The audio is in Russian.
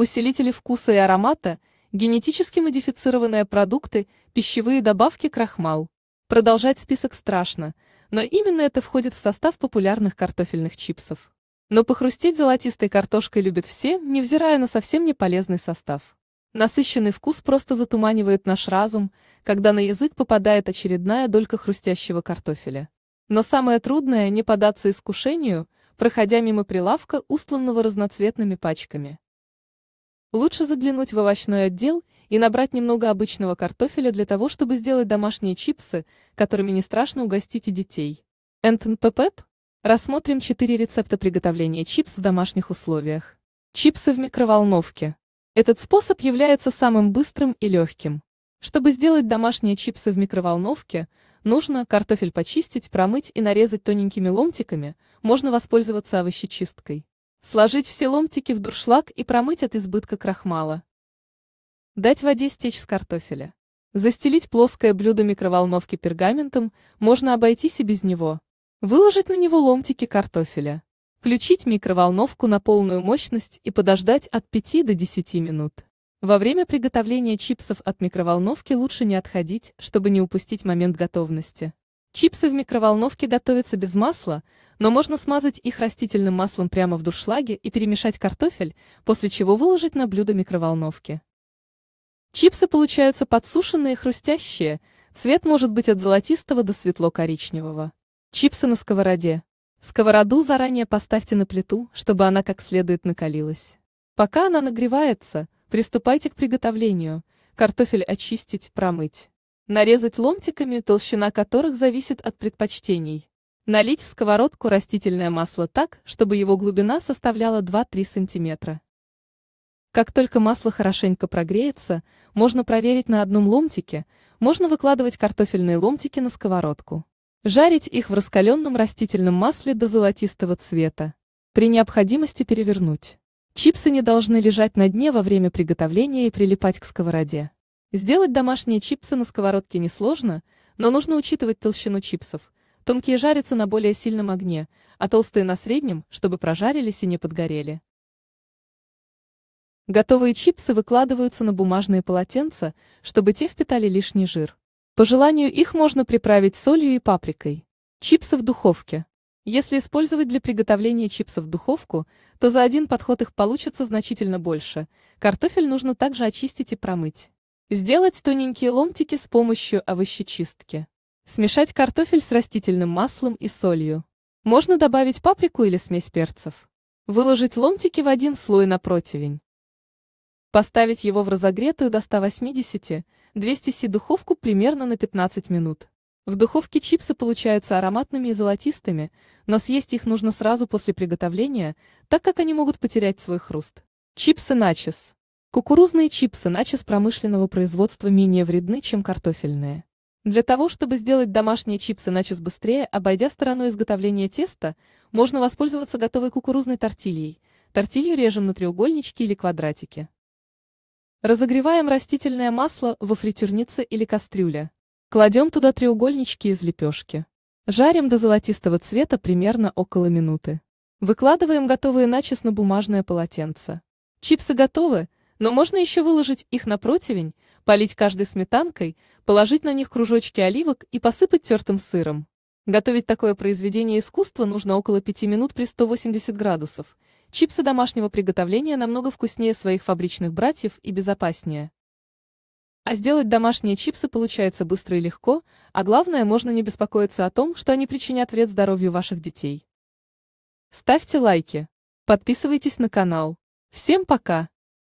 усилители вкуса и аромата, генетически модифицированные продукты, пищевые добавки крахмал. Продолжать список страшно, но именно это входит в состав популярных картофельных чипсов. Но похрустеть золотистой картошкой любят все, невзирая на совсем не полезный состав. Насыщенный вкус просто затуманивает наш разум, когда на язык попадает очередная долька хрустящего картофеля. Но самое трудное – не поддаться искушению, проходя мимо прилавка, устланного разноцветными пачками. Лучше заглянуть в овощной отдел и набрать немного обычного картофеля для того, чтобы сделать домашние чипсы, которыми не страшно угостить и детей. НТНПП? Рассмотрим 4 рецепта приготовления чипс в домашних условиях. Чипсы в микроволновке. Этот способ является самым быстрым и легким. Чтобы сделать домашние чипсы в микроволновке, нужно картофель почистить, промыть и нарезать тоненькими ломтиками, можно воспользоваться овощечисткой. Сложить все ломтики в дуршлаг и промыть от избытка крахмала. Дать воде стечь с картофеля. Застелить плоское блюдо микроволновки пергаментом, можно обойтись и без него. Выложить на него ломтики картофеля. Включить микроволновку на полную мощность и подождать от 5 до 10 минут. Во время приготовления чипсов от микроволновки лучше не отходить, чтобы не упустить момент готовности. Чипсы в микроволновке готовятся без масла, но можно смазать их растительным маслом прямо в дуршлаге и перемешать картофель, после чего выложить на блюдо микроволновки. Чипсы получаются подсушенные, хрустящие, цвет может быть от золотистого до светло-коричневого. Чипсы на сковороде. Сковороду заранее поставьте на плиту, чтобы она как следует накалилась. Пока она нагревается, приступайте к приготовлению. Картофель очистить, промыть. Нарезать ломтиками, толщина которых зависит от предпочтений. Налить в сковородку растительное масло так, чтобы его глубина составляла 2-3 см. Как только масло хорошенько прогреется, можно проверить на одном ломтике, можно выкладывать картофельные ломтики на сковородку. Жарить их в раскаленном растительном масле до золотистого цвета. При необходимости перевернуть. Чипсы не должны лежать на дне во время приготовления и прилипать к сковороде. Сделать домашние чипсы на сковородке несложно, но нужно учитывать толщину чипсов. Тонкие жарятся на более сильном огне, а толстые на среднем, чтобы прожарились и не подгорели. Готовые чипсы выкладываются на бумажные полотенца, чтобы те впитали лишний жир. По желанию их можно приправить солью и паприкой. Чипсы в духовке. Если использовать для приготовления чипсов духовку, то за один подход их получится значительно больше. Картофель нужно также очистить и промыть. Сделать тоненькие ломтики с помощью овощечистки. Смешать картофель с растительным маслом и солью. Можно добавить паприку или смесь перцев. Выложить ломтики в один слой на противень. Поставить его в разогретую до 180-200 си духовку примерно на 15 минут. В духовке чипсы получаются ароматными и золотистыми, но съесть их нужно сразу после приготовления, так как они могут потерять свой хруст. Чипсы начес. Кукурузные чипсы начи с промышленного производства менее вредны, чем картофельные. Для того, чтобы сделать домашние чипсы начис быстрее, обойдя стороной изготовления теста, можно воспользоваться готовой кукурузной тортильей. Тортилью режем на треугольнички или квадратики. Разогреваем растительное масло во фритюрнице или кастрюле. Кладем туда треугольнички из лепешки. Жарим до золотистого цвета примерно около минуты. Выкладываем готовые начес на бумажное полотенце. Чипсы готовы, но можно еще выложить их на противень, полить каждый сметанкой, положить на них кружочки оливок и посыпать тертым сыром. Готовить такое произведение искусства нужно около 5 минут при 180 градусов. Чипсы домашнего приготовления намного вкуснее своих фабричных братьев и безопаснее. А сделать домашние чипсы получается быстро и легко, а главное, можно не беспокоиться о том, что они причинят вред здоровью ваших детей. Ставьте лайки. Подписывайтесь на канал. Всем пока!